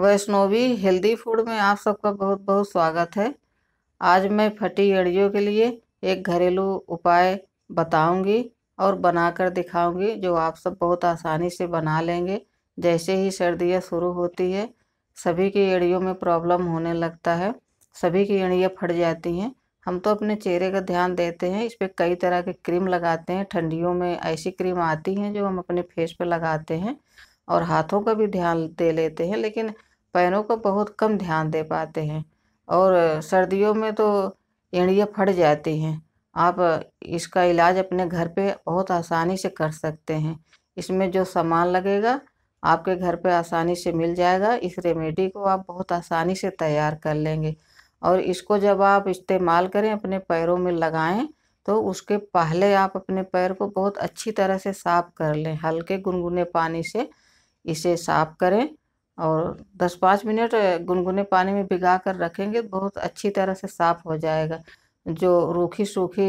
Vaishnavi healthy food में आप सबका बहुत बहुत स्वागत है आज मैं फटी एड़ियों के लिए एक घरेलू उपाय बताऊंगी और बनाकर दिखाऊंगी जो आप सब बहुत आसानी से बना लेंगे जैसे ही सर्दियाँ शुरू होती है सभी की एड़ियों में प्रॉब्लम होने लगता है सभी की एड़ियाँ फट जाती हैं हम तो अपने चेहरे का ध्यान देते हैं इस पर कई तरह के क्रीम लगाते हैं ठंडियों में ऐसी क्रीम आती हैं जो हम अपने फेस पर लगाते हैं और हाथों का भी ध्यान दे लेते हैं लेकिन पैरों को बहुत कम ध्यान दे पाते हैं और सर्दियों में तो एड़ियाँ फट जाती हैं आप इसका इलाज अपने घर पे बहुत आसानी से कर सकते हैं इसमें जो सामान लगेगा आपके घर पे आसानी से मिल जाएगा इस रेमेडी को आप बहुत आसानी से तैयार कर लेंगे और इसको जब आप इस्तेमाल करें अपने पैरों में लगाएं तो उसके पहले आप अपने पैर को बहुत अच्छी तरह से साफ़ कर लें हल्के गुनगुने पानी से इसे साफ़ करें और 10-5 मिनट गुनगुने पानी में भिगा कर रखेंगे बहुत अच्छी तरह से साफ़ हो जाएगा जो रूखी सूखी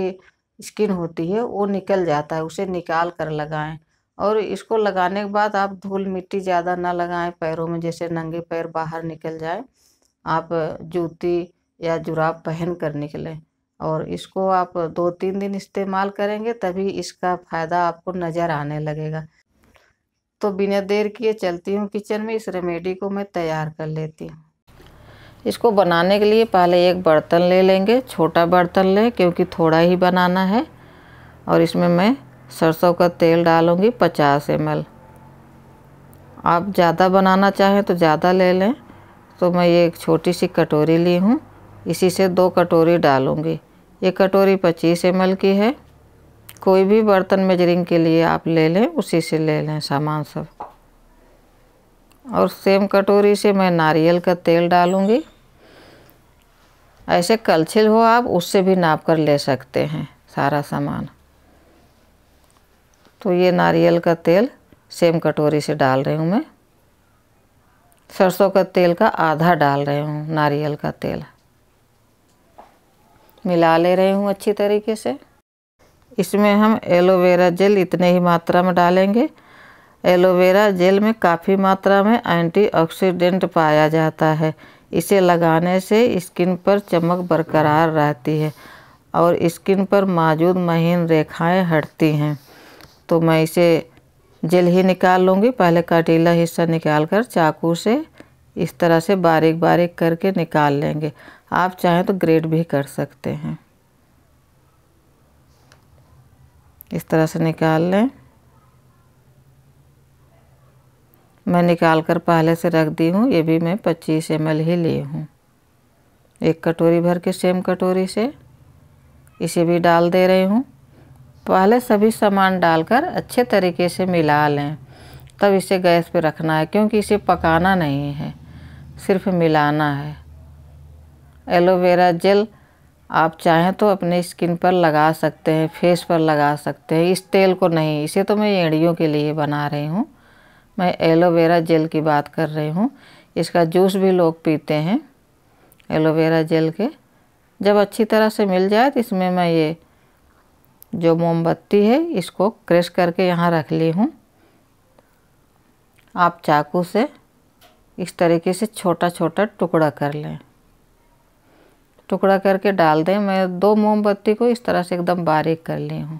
स्किन होती है वो निकल जाता है उसे निकाल कर लगाएं और इसको लगाने के बाद आप धूल मिट्टी ज़्यादा ना लगाएं पैरों में जैसे नंगे पैर बाहर निकल जाए आप जूती या जुराब पहन कर निकलें और इसको आप दो तीन दिन इस्तेमाल करेंगे तभी इसका फ़ायदा आपको नज़र आने लगेगा तो बिना देर किए चलती हूँ किचन में इस रेमेडी को मैं तैयार कर लेती हूँ इसको बनाने के लिए पहले एक बर्तन ले लेंगे छोटा बर्तन लें क्योंकि थोड़ा ही बनाना है और इसमें मैं सरसों का तेल डालूँगी पचास एम आप ज़्यादा बनाना चाहें तो ज़्यादा ले लें तो मैं ये एक छोटी सी कटोरी ली हूँ इसी से दो कटोरी डालूँगी ये कटोरी पच्चीस एम की है कोई भी बर्तन मेजरिंग के लिए आप ले लें उसी से ले लें सामान सब और सेम कटोरी से मैं नारियल का तेल डालूँगी ऐसे कलछिल हो आप उससे भी नाप कर ले सकते हैं सारा सामान तो ये नारियल का तेल सेम कटोरी से डाल रही हूँ मैं सरसों का तेल का आधा डाल रही हूँ नारियल का तेल मिला ले रही हूँ अच्छी तरीके से इसमें हम एलोवेरा जेल इतने ही मात्रा में डालेंगे एलोवेरा जेल में काफ़ी मात्रा में एंटीऑक्सीडेंट पाया जाता है इसे लगाने से स्किन पर चमक बरकरार रहती है और स्किन पर मौजूद महीन रेखाएं हटती हैं तो मैं इसे जेल ही निकाल लूँगी पहले काटीला हिस्सा निकाल कर चाकू से इस तरह से बारीक बारीक करके निकाल लेंगे आप चाहें तो ग्रेट भी कर सकते हैं इस तरह से निकाल लें मैं निकाल कर पहले से रख दी हूँ ये भी मैं 25 एम ही ली हूँ एक कटोरी भर के सेम कटोरी से इसे भी डाल दे रही हूँ पहले सभी सामान डालकर अच्छे तरीके से मिला लें तब इसे गैस पर रखना है क्योंकि इसे पकाना नहीं है सिर्फ मिलाना है एलोवेरा जेल आप चाहें तो अपने स्किन पर लगा सकते हैं फेस पर लगा सकते हैं इस तेल को नहीं इसे तो मैं एड़ियों के लिए बना रही हूँ मैं एलोवेरा जेल की बात कर रही हूँ इसका जूस भी लोग पीते हैं एलोवेरा जेल के जब अच्छी तरह से मिल जाए तो इसमें मैं ये जो मोमबत्ती है इसको क्रश करके यहाँ रख ली हूँ आप चाकू से इस तरीके से छोटा छोटा टुकड़ा कर लें टुकड़ा करके डाल दें मैं दो मोमबत्ती को इस तरह से एकदम बारीक कर ली हूँ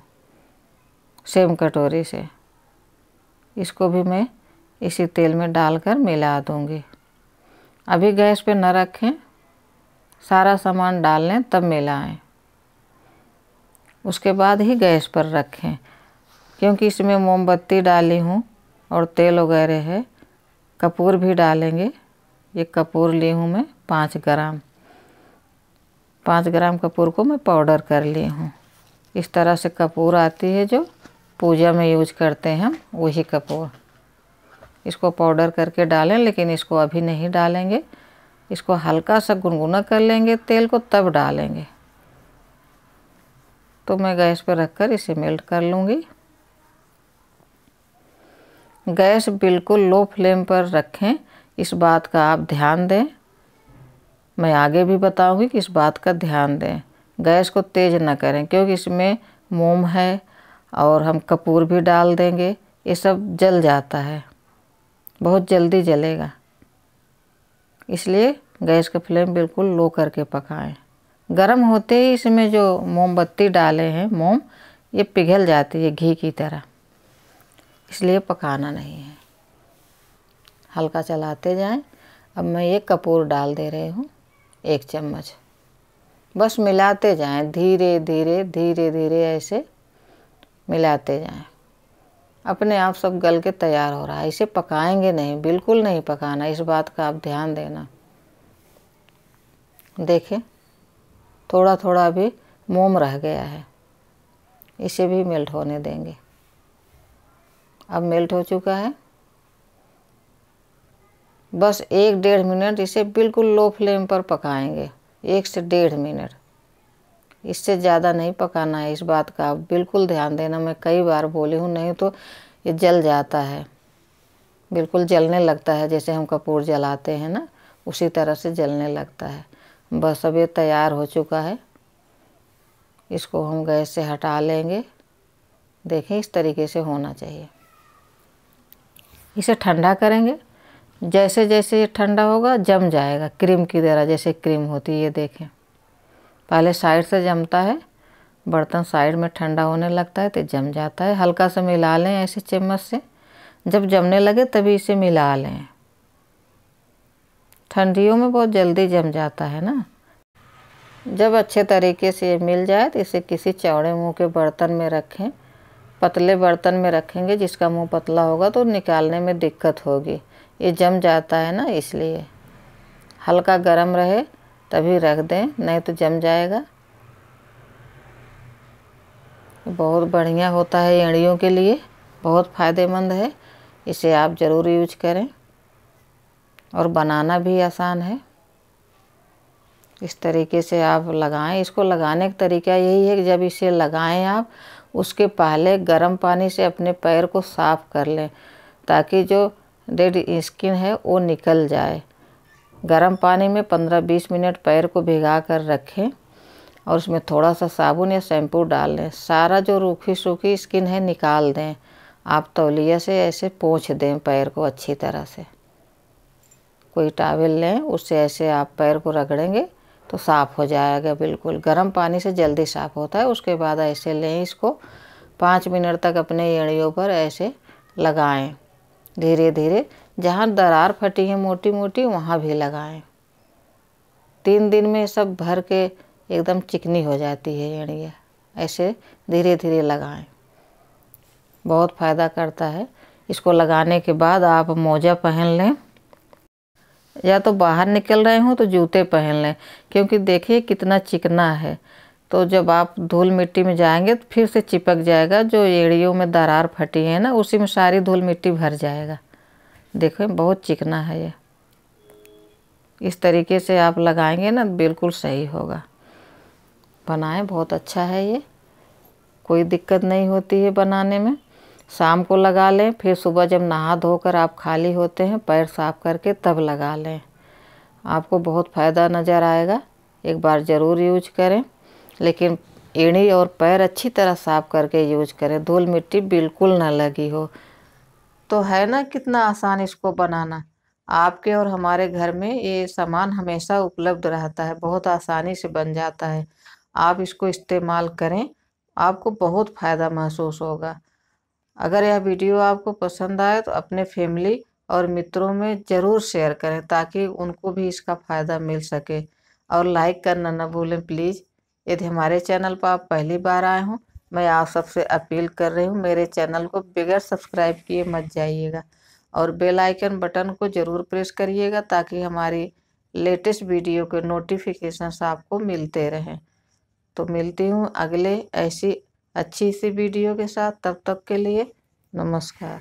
सेम कटोरी से इसको भी मैं इसी तेल में डालकर मिला दूँगी अभी गैस पे न रखें सारा सामान डाल लें तब मिलाएं उसके बाद ही गैस पर रखें क्योंकि इसमें मोमबत्ती डाली हूँ और तेल वगैरह है कपूर भी डालेंगे ये कपूर ली हूँ मैं पाँच ग्राम पाँच ग्राम कपूर को मैं पाउडर कर ली हूँ इस तरह से कपूर आती है जो पूजा में यूज करते हैं हम वही कपूर इसको पाउडर करके डालें लेकिन इसको अभी नहीं डालेंगे इसको हल्का सा गुनगुना कर लेंगे तेल को तब डालेंगे तो मैं गैस पर रखकर इसे मेल्ट कर लूँगी गैस बिल्कुल लो फ्लेम पर रखें इस बात का आप ध्यान दें मैं आगे भी बताऊंगी कि इस बात का ध्यान दें गैस को तेज़ ना करें क्योंकि इसमें मोम है और हम कपूर भी डाल देंगे ये सब जल जाता है बहुत जल्दी जलेगा इसलिए गैस का फ्लेम बिल्कुल लो करके पकाएं गरम होते ही इसमें जो मोमबत्ती डाले हैं मोम ये पिघल जाती है घी की तरह इसलिए पकाना नहीं है हल्का चलाते जाएं अब मैं ये कपूर डाल दे रही हूँ एक चम्मच बस मिलाते जाएं धीरे धीरे धीरे धीरे ऐसे मिलाते जाएं अपने आप सब गल के तैयार हो रहा है इसे पकाएंगे नहीं बिल्कुल नहीं पकाना इस बात का आप ध्यान देना देखें थोड़ा थोड़ा अभी मोम रह गया है इसे भी मेल्ट होने देंगे अब मेल्ट हो चुका है बस एक डेढ़ मिनट इसे बिल्कुल लो फ्लेम पर पकाएंगे एक से डेढ़ मिनट इससे ज़्यादा नहीं पकाना है इस बात का बिल्कुल ध्यान देना मैं कई बार बोली हूँ नहीं तो ये जल जाता है बिल्कुल जलने लगता है जैसे हम कपूर जलाते हैं ना उसी तरह से जलने लगता है बस अब ये तैयार हो चुका है इसको हम गैस से हटा लेंगे देखें इस तरीके से होना चाहिए इसे ठंडा करेंगे जैसे जैसे ये ठंडा होगा जम जाएगा क्रीम की तरह जैसे क्रीम होती है ये देखें पहले साइड से जमता है बर्तन साइड में ठंडा होने लगता है तो जम जाता है हल्का सा मिला लें ऐसे चम्मच से जब जमने लगे तभी इसे मिला लें ठंडियों में बहुत जल्दी जम जाता है ना जब अच्छे तरीके से ये मिल जाए तो इसे किसी चौड़े मुंह के बर्तन में रखें पतले बर्तन में रखेंगे जिसका मुंह पतला होगा तो निकालने में दिक्कत होगी ये जम जाता है ना इसलिए हल्का गरम रहे तभी रख दें नहीं तो जम जाएगा बहुत बढ़िया होता है एड़ियों के लिए बहुत फ़ायदेमंद है इसे आप ज़रूर यूज करें और बनाना भी आसान है इस तरीके से आप लगाएं इसको लगाने का तरीका यही है कि जब इसे लगाएं आप उसके पहले गर्म पानी से अपने पैर को साफ़ कर लें ताकि जो डेड स्किन है वो निकल जाए गर्म पानी में 15-20 मिनट पैर को भिगा कर रखें और उसमें थोड़ा सा साबुन या शैम्पू डाल लें सारा जो रूखी सूखी स्किन है निकाल दें आप तौलिया से ऐसे पोंछ दें पैर को अच्छी तरह से कोई टावल लें उससे ऐसे आप पैर को रगड़ेंगे तो साफ़ हो जाएगा बिल्कुल गर्म पानी से जल्दी साफ़ होता है उसके बाद ऐसे लें इसको पाँच मिनट तक अपने एड़ियों पर ऐसे लगाएं धीरे धीरे जहाँ दरार फटी है मोटी मोटी वहाँ भी लगाएं तीन दिन में सब भर के एकदम चिकनी हो जाती है एड़िया ऐसे धीरे धीरे लगाएं बहुत फ़ायदा करता है इसको लगाने के बाद आप मोजा पहन लें या तो बाहर निकल रहे हों तो जूते पहन लें क्योंकि देखिए कितना चिकना है तो जब आप धूल मिट्टी में जाएंगे तो फिर से चिपक जाएगा जो एड़ियों में दरार फटी है ना उसी में सारी धूल मिट्टी भर जाएगा देखो बहुत चिकना है ये इस तरीके से आप लगाएंगे ना बिल्कुल सही होगा बनाएं बहुत अच्छा है ये कोई दिक्कत नहीं होती है बनाने में शाम को लगा लें फिर सुबह जब नहा धोकर आप खाली होते हैं पैर साफ करके तब लगा लें आपको बहुत फ़ायदा नज़र आएगा एक बार ज़रूर यूज करें लेकिन एड़ी और पैर अच्छी तरह साफ करके यूज करें धूल मिट्टी बिल्कुल ना लगी हो तो है ना कितना आसान इसको बनाना आपके और हमारे घर में ये सामान हमेशा उपलब्ध रहता है बहुत आसानी से बन जाता है आप इसको इस्तेमाल करें आपको बहुत फ़ायदा महसूस होगा अगर यह वीडियो आपको पसंद आए तो अपने फैमिली और मित्रों में ज़रूर शेयर करें ताकि उनको भी इसका फ़ायदा मिल सके और लाइक करना ना भूलें प्लीज़ यदि हमारे चैनल पर आप पहली बार आए हों मैं आप सबसे अपील कर रही हूँ मेरे चैनल को बगैर सब्सक्राइब किए मत जाइएगा और बेल आइकन बटन को ज़रूर प्रेस करिएगा ताकि हमारी लेटेस्ट वीडियो के नोटिफिकेशंस आपको मिलते रहें तो मिलती हूँ अगले ऐसी अच्छी सी वीडियो के साथ तब तक के लिए नमस्कार